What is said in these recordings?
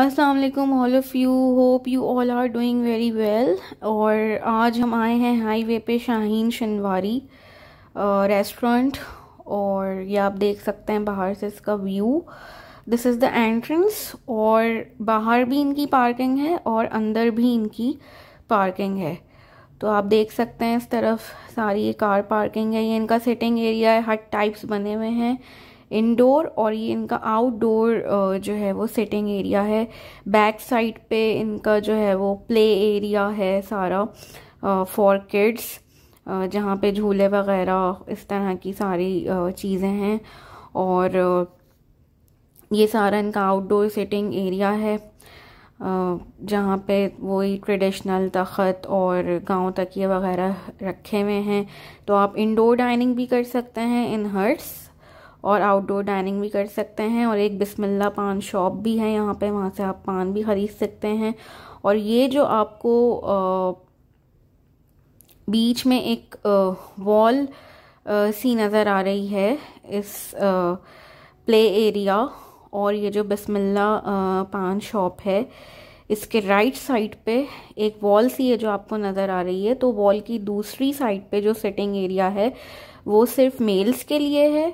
अस्सलाम वालेकुम all of you hope you all are doing very well और आज हम आए हैं हाईवे पे शाहीन शनवारी रेस्टोरेंट और ये आप देख सकते हैं बाहर से इसका view this is the entrance और बाहर भी इनकी पार्किंग है और अंदर भी इनकी पार्किंग है तो आप देख सकते हैं इस तरफ सारी ये कार पार्किंग है ये इनका सिटिंग एरिया है हर टाइप्स बने हुए हैं इंडोर और ये इनका आउटडोर जो है वो सिटिंग एरिया है बैक साइड पे इनका जो है वो प्ले एरिया है सारा फॉर किड्स जहाँ पे झूले वगैरह इस तरह की सारी चीज़ें हैं और ये सारा इनका आउटडोर सिटिंग एरिया है जहाँ पे वही ट्रेडिशनल तखत और गांव तकिए वगैरह रखे हुए हैं तो आप इंडोर डाइनिंग भी कर सकते हैं इन हर्ट्स और आउटडोर डाइनिंग भी कर सकते हैं और एक बिस्मिल्ला पान शॉप भी है यहाँ पे वहाँ से आप पान भी ख़रीद सकते हैं और ये जो आपको आ, बीच में एक वॉल सी नज़र आ रही है इस आ, प्ले एरिया और ये जो बिस्मिल्ला पान शॉप है इसके राइट साइड पे एक वॉल सी है जो आपको नज़र आ रही है तो वॉल की दूसरी साइड पे जो सिटिंग एरिया है वो सिर्फ मेल्स के लिए है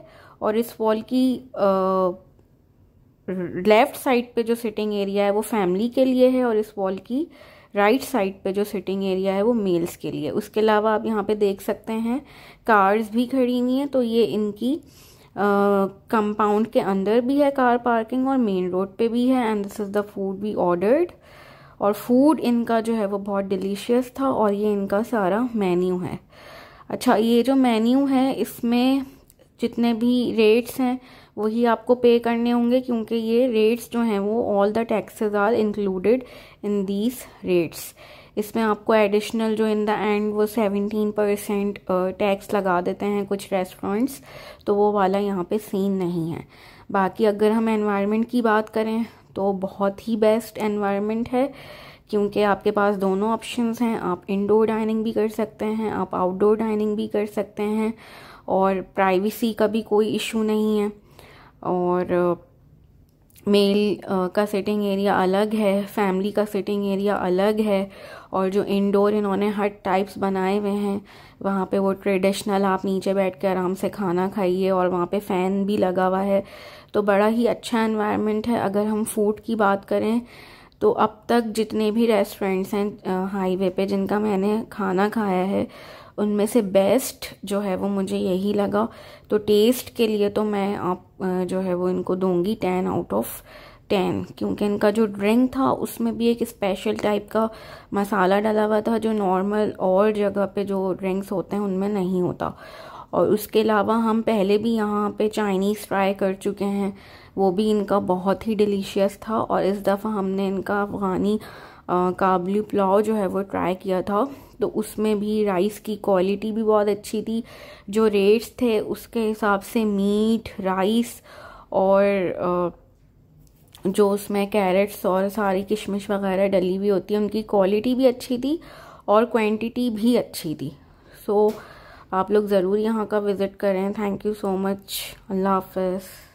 और इस वॉल की लेफ़्ट साइड पे जो सिटिंग एरिया है वो फैमिली के लिए है और इस वॉल की राइट right साइड पे जो सिटिंग एरिया है वो मेल्स के लिए उसके अलावा आप यहाँ पे देख सकते हैं कार्स भी खड़ी हुई हैं तो ये इनकी कंपाउंड uh, के अंदर भी है कार पार्किंग और मेन रोड पे भी है and this is the food we ordered और फूड इनका जो है वो बहुत डिलीशियस था और ये इनका सारा मेन्यू है अच्छा ये जो मेन्यू है इसमें जितने भी रेट्स हैं वही आपको पे करने होंगे क्योंकि ये रेट्स जो हैं वो all the taxes are included in these rates इसमें आपको एडिशनल जो इन द एंड वो सेवेंटीन परसेंट टैक्स लगा देते हैं कुछ रेस्टोरेंट्स तो वो वाला यहाँ पे सीन नहीं है बाकी अगर हम एनवायरनमेंट की बात करें तो बहुत ही बेस्ट एनवायरनमेंट है क्योंकि आपके पास दोनों ऑप्शंस हैं आप इंडोर डाइनिंग भी कर सकते हैं आप आउटडोर डाइनिंग भी कर सकते हैं और प्राइवेसी का भी कोई इशू नहीं है और मेल uh, uh, का सिटिंग एरिया अलग है फैमिली का सिटिंग एरिया अलग है और जो इंडोर इन्होंने हर टाइप्स बनाए हुए हैं वहाँ पे वो ट्रेडिशनल आप नीचे बैठ के आराम से खाना खाइए और वहाँ पे फ़ैन भी लगा हुआ है तो बड़ा ही अच्छा इन्वायरमेंट है अगर हम फूड की बात करें तो अब तक जितने भी रेस्टोरेंट्स हैं हाईवे uh, पे जिनका मैंने खाना खाया है उनमें से बेस्ट जो है वो मुझे यही लगा तो टेस्ट के लिए तो मैं आप जो है वो इनको दूंगी टेन आउट ऑफ टेन क्योंकि इनका जो ड्रिंक था उसमें भी एक स्पेशल टाइप का मसाला डाला हुआ था जो नॉर्मल और जगह पे जो ड्रिंक्स होते हैं उनमें नहीं होता और उसके अलावा हम पहले भी यहाँ पे चाइनीज़ ट्राई कर चुके हैं वो भी इनका बहुत ही डिलीशियस था और इस दफ़ा हमने इनका अफ़गानी काबली पुलाव जो है वो ट्राई किया था तो उसमें भी राइस की क्वालिटी भी बहुत अच्छी थी जो रेट्स थे उसके हिसाब से मीट राइस और जो उसमें कैरेट्स और सारी किशमिश वगैरह डली हुई होती है उनकी क्वालिटी भी अच्छी थी और क्वांटिटी भी अच्छी थी सो so, आप लोग ज़रूर यहाँ का विज़िट करें थैंक यू सो मच अल्लाह हाफ